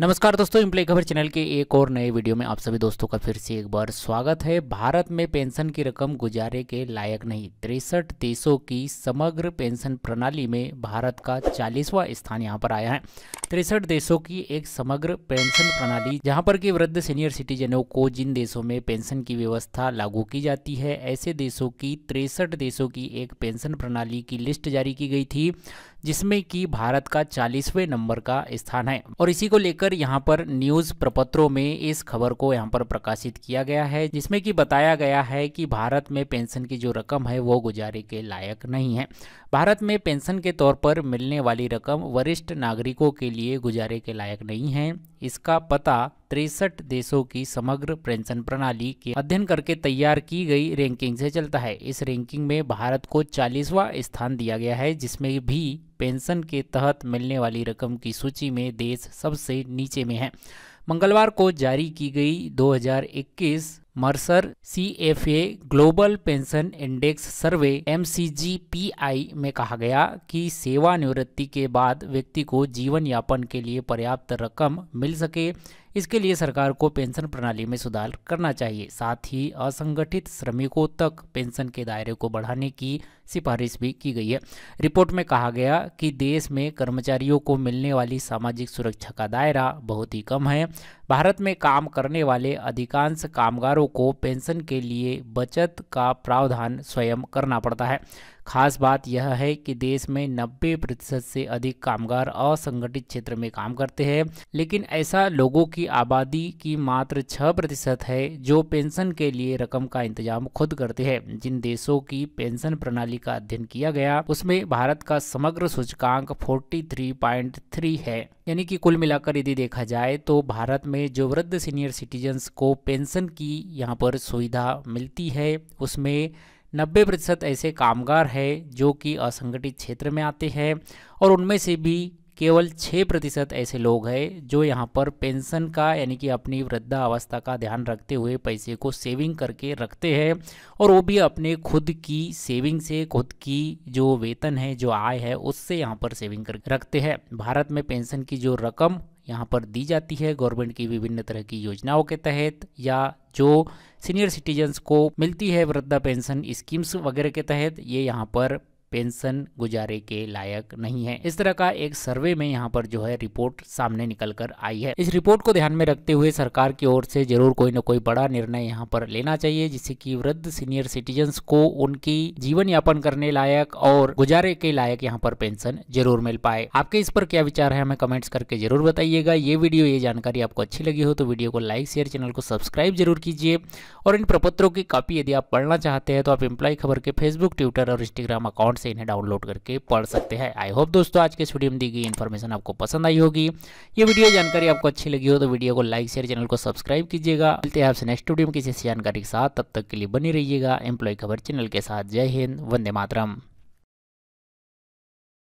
नमस्कार दोस्तों इम्प्ले खबर चैनल के एक और नए वीडियो में आप सभी दोस्तों का फिर से एक बार स्वागत है भारत में पेंशन की रकम गुजारे के लायक नहीं तिरसठ देशों की समग्र पेंशन प्रणाली में भारत का चालीसवां स्थान यहां पर आया है तिरसठ देशों की एक समग्र पेंशन प्रणाली जहां पर कि वृद्ध सीनियर सिटीजनों को जिन देशों में पेंशन की व्यवस्था लागू की जाती है ऐसे देशों की तिरसठ देशों की एक पेंशन प्रणाली की लिस्ट जारी की गई थी जिसमें कि भारत का चालीसवें नंबर का स्थान है और इसी को लेकर यहाँ पर न्यूज प्रपत्रों में इस खबर को यहाँ पर प्रकाशित किया गया है जिसमें कि बताया गया है कि भारत में पेंशन की जो रकम है वो गुजारे के लायक नहीं है भारत में पेंशन के तौर पर मिलने वाली रकम वरिष्ठ नागरिकों के लिए गुजारे के लायक नहीं है इसका पता तिरसठ देशों की समग्र पेंशन प्रणाली के अध्ययन करके तैयार की गई रैंकिंग से चलता है इस रैंकिंग में भारत को चालीसवा स्थान दिया गया है जिसमें भी पेंशन के तहत मिलने वाली रकम की सूची में देश सबसे नीचे में है मंगलवार को जारी की गई 2021 Mercer C F A global pension index survey M C G P I में कहा गया कि सेवानिवृत्ति के बाद व्यक्ति को जीवन यापन के लिए पर्याप्त रकम मिल सके इसके लिए सरकार को पेंशन प्रणाली में सुधार करना चाहिए साथ ही असंगठित श्रमिकों तक पेंशन के दायरे को बढ़ाने की सिफारिश भी की गई है रिपोर्ट में कहा गया कि देश में कर्मचारियों को मिलने वाली सामाजिक सुरक्षा का दायरा बहुत ही कम है भारत में काम करने वाले अधिकांश कामगारों को पेंशन के लिए बचत का प्रावधान स्वयं करना पड़ता है खास बात यह है कि देश में 90 प्रतिशत से अधिक कामगार असंगठित क्षेत्र में काम करते हैं लेकिन ऐसा लोगों की आबादी की मात्र 6 प्रतिशत है जो पेंशन के लिए रकम का इंतजाम खुद करते हैं जिन देशों की पेंशन प्रणाली का अध्ययन किया गया उसमें भारत का समग्र सूचकांक 43.3 है यानी कि कुल मिलाकर यदि देखा जाए तो भारत में जो वृद्ध सीनियर सिटीजन्स को पेंशन की यहाँ पर सुविधा मिलती है उसमें नब्बे प्रतिशत ऐसे कामगार हैं जो कि असंगठित क्षेत्र में आते हैं और उनमें से भी केवल छः प्रतिशत ऐसे लोग हैं जो यहाँ पर पेंशन का यानी कि अपनी वृद्धावस्था का ध्यान रखते हुए पैसे को सेविंग करके रखते हैं और वो भी अपने खुद की सेविंग से खुद की जो वेतन है जो आय है उससे यहाँ पर सेविंग कर रखते हैं भारत में पेंशन की जो रकम यहाँ पर दी जाती है गवर्नमेंट की विभिन्न तरह की योजनाओं के तहत या जो सीनियर सिटीजन्स को मिलती है वृद्धा पेंशन स्कीम्स वगैरह के तहत ये यहाँ पर पेंशन गुजारे के लायक नहीं है इस तरह का एक सर्वे में यहाँ पर जो है रिपोर्ट सामने निकल कर आई है इस रिपोर्ट को ध्यान में रखते हुए सरकार की ओर से जरूर कोई ना कोई बड़ा निर्णय यहाँ पर लेना चाहिए जिससे कि वृद्ध सीनियर सिटीजन्स को उनकी जीवन यापन करने लायक और गुजारे के लायक यहाँ पर पेंशन जरूर मिल पाए आपके इस पर क्या विचार है हमें कमेंट्स करके जरूर बताइएगा ये वीडियो ये जानकारी आपको अच्छी लगी हो तो वीडियो को लाइक शेयर चैनल को सब्सक्राइब जरूर कीजिए और इन प्रपत्रों की कॉपी यदि आप पढ़ना चाहते हैं तो आप एम्प्लॉय खबर के फेसबुक ट्विटर और इंस्टाग्राम अकाउंट से इन्हें डाउनलोड करके पढ़ सकते हैं आई होप दोस्तों आज के इस वीडियो में दी गई इन्फॉर्मेशन आपको पसंद आई होगी ये वीडियो जानकारी आपको अच्छी लगी हो तो वीडियो को लाइक शेयर चैनल को सब्सक्राइब कीजिएगा मिलते हैं आपसे नेक्स्ट वीडियो में किसी जानकारी के साथ तब तक के लिए बनी रहिएगा एम्प्लॉय खबर चैनल के साथ जय हिंद वंदे मातरम